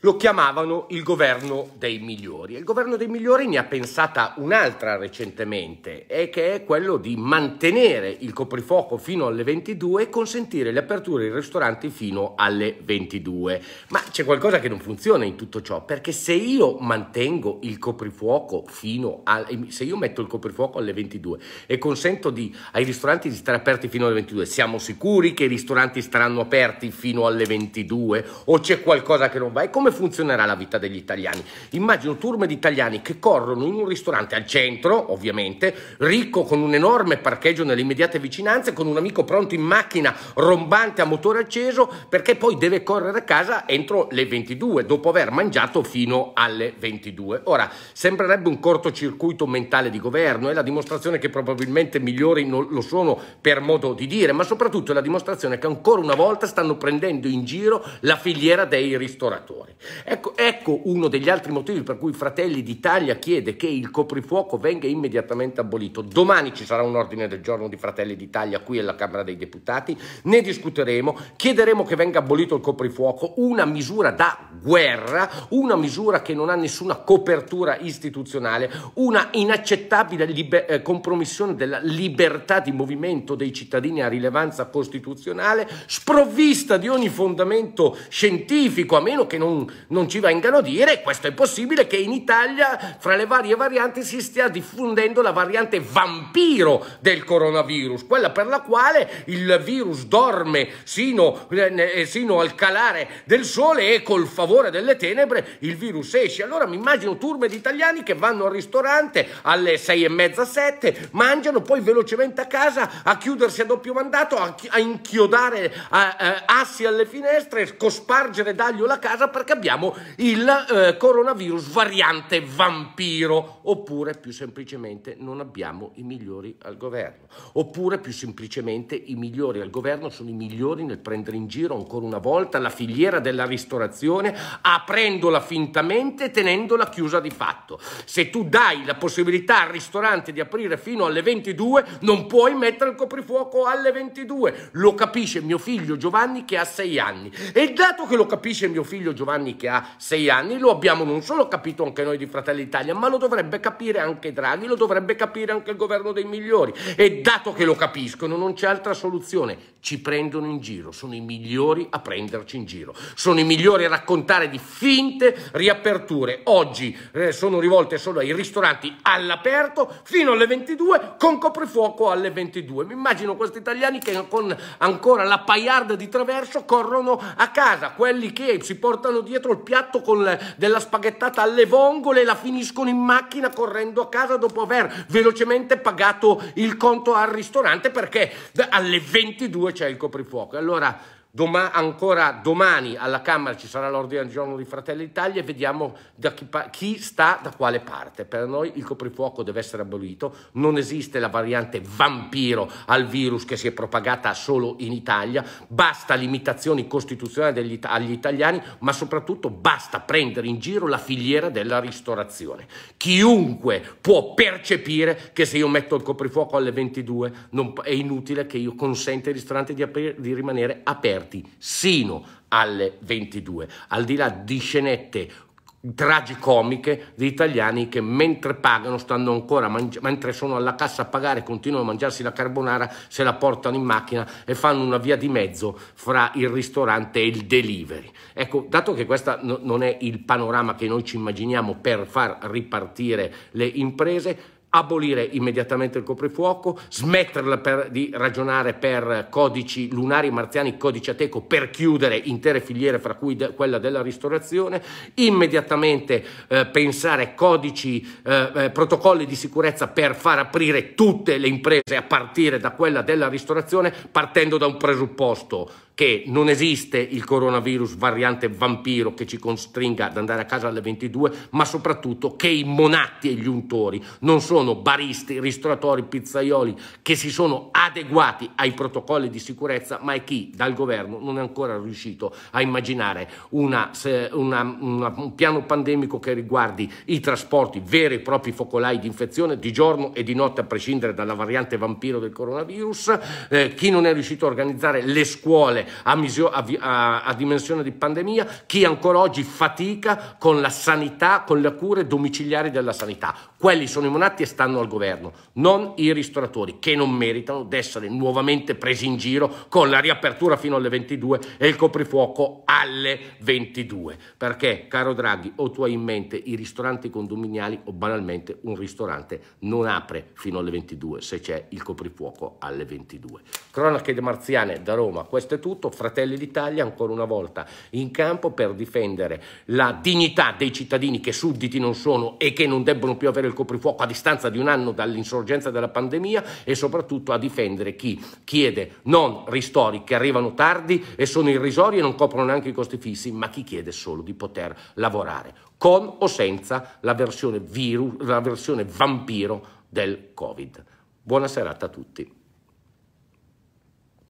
lo chiamavano il governo dei migliori. Il governo dei migliori ne ha pensata un'altra recentemente, e che è quello di mantenere il coprifuoco fino alle 22 e consentire le aperture dei ristoranti fino alle 22. Ma c'è qualcosa che non funziona in tutto ciò, perché se io mantengo il coprifuoco fino a, eh, se io metto il coprifuoco alle 22 e consento di, ai ristoranti di stare aperti fino alle 22, siamo sicuri che i ristoranti staranno aperti fino alle 22 o c'è qualcosa che non va? E come come funzionerà la vita degli italiani. Immagino turme di italiani che corrono in un ristorante al centro, ovviamente, ricco con un enorme parcheggio nelle immediate vicinanze, con un amico pronto in macchina, rombante a motore acceso, perché poi deve correre a casa entro le 22, dopo aver mangiato fino alle 22. Ora, sembrerebbe un cortocircuito mentale di governo, è la dimostrazione che probabilmente migliori non lo sono per modo di dire, ma soprattutto è la dimostrazione che ancora una volta stanno prendendo in giro la filiera dei ristoratori. Ecco, ecco uno degli altri motivi per cui Fratelli d'Italia chiede che il coprifuoco venga immediatamente abolito. Domani ci sarà un ordine del giorno di Fratelli d'Italia qui alla Camera dei Deputati, ne discuteremo, chiederemo che venga abolito il coprifuoco, una misura da guerra, una misura che non ha nessuna copertura istituzionale, una inaccettabile liber- eh, compromissione della libertà di movimento dei cittadini a rilevanza costituzionale, sprovvista di ogni fondamento scientifico, a meno che non non ci vengano a dire, questo è possibile, che in Italia fra le varie varianti si stia diffondendo la variante vampiro del coronavirus, quella per la quale il virus dorme sino, eh, eh sino al calare del sole e col favore delle tenebre il virus esce. Allora mi immagino turbe di italiani che vanno al ristorante alle sei e mezza, sette, mangiano, poi velocemente a casa a chiudersi a doppio mandato, a, chi- a inchiodare a, a, eh, assi alle finestre, cospargere d'aglio la casa perché abbiamo il eh, coronavirus variante vampiro, oppure più semplicemente non abbiamo i migliori al governo, oppure più semplicemente i migliori al governo sono i migliori nel prendere in giro ancora una volta la filiera della ristorazione, aprendola fintamente e tenendola chiusa di fatto. Se tu dai la possibilità al ristorante di aprire fino alle 22, non puoi mettere il coprifuoco alle 22. Lo capisce mio figlio Giovanni che ha 6 anni. E dato che lo capisce mio figlio Giovanni anni, che ha sei anni, lo abbiamo non solo capito anche noi di Fratelli Italia, ma lo dovrebbe capire anche Draghi, lo dovrebbe capire anche il governo dei migliori. E dato che lo capiscono, non c'è altra soluzione. Ci prendono in giro, sono i migliori a prenderci in giro, sono i migliori a raccontare di finte riaperture. Oggi eh, sono rivolte solo ai ristoranti all'aperto fino alle 22 con coprifuoco alle 22. Mi immagino questi italiani che con ancora la paiarda di traverso corrono a casa, quelli che si portano dietro dietro il piatto con eh, della spaghettata alle vongole e la finiscono in macchina correndo a casa dopo aver velocemente pagato il conto al ristorante perché alle 22 c'è il coprifuoco. Allora Doma, ancora domani alla Camera ci sarà l'ordine del giorno di Fratelli d'Italia e vediamo chi, chi, sta da quale parte. Per noi il coprifuoco deve essere abolito, non esiste la variante vampiro al virus che si è propagata solo in Italia, basta limitazioni costituzionali degli, agli italiani, ma soprattutto basta prendere in giro la filiera della ristorazione. Chiunque può percepire che se io metto il coprifuoco alle 22 non, è inutile che io consenta ai ristoranti di, di rimanere aperti aperti sino alle 22, al di là di scenette tragicomiche di italiani che mentre pagano stanno ancora mentre sono alla cassa a pagare continuano a mangiarsi la carbonara se la portano in macchina e fanno una via di mezzo fra il ristorante e il delivery ecco dato che questo non è il panorama che noi ci immaginiamo per far ripartire le imprese abolire immediatamente il coprifuoco, smetterla per, di ragionare per codici lunari marziani, codice ateco, per chiudere intere filiere, fra cui de, quella della ristorazione, immediatamente eh, pensare codici, eh, eh, protocolli di sicurezza per far aprire tutte le imprese a partire da quella della ristorazione, partendo da un presupposto che non esiste il coronavirus variante vampiro che ci costringa ad andare a casa alle 22, ma soprattutto che i monatti e gli untori non sono sono baristi, ristoratori, pizzaioli che si sono adeguati ai protocolli di sicurezza, ma è chi dal governo non è ancora riuscito a immaginare una, una, una, un piano pandemico che riguardi i trasporti, veri e propri focolai di infezione di giorno e di notte, a prescindere dalla variante vampiro del coronavirus, eh, chi non è riuscito a organizzare le scuole a, a, a, a dimensione di pandemia, chi ancora oggi fatica con la sanità, con le cure domiciliari della sanità. Quelli sono i monatti che stanno al governo, non i ristoratori che non meritano di essere nuovamente presi in giro con la riapertura fino alle 22 e il coprifuoco alle 22. Perché, caro Draghi, o tu hai in mente i ristoranti condominiali o banalmente un ristorante non apre fino alle 22 se c'è il coprifuoco alle 22. Cronache marziane da Roma, questo è tutto. Fratelli d'Italia ancora una volta in campo per difendere la dignità dei cittadini che sudditi non sono e che non debbono più avere il coprifuoco a distanza distanza di un anno dall'insorgenza della pandemia e soprattutto a difendere chi chiede non ristori che arrivano tardi e sono irrisori e non coprono neanche i costi fissi, ma chi chiede solo di poter lavorare con o senza la versione, virus, la versione vampiro del Covid. Buona serata a tutti.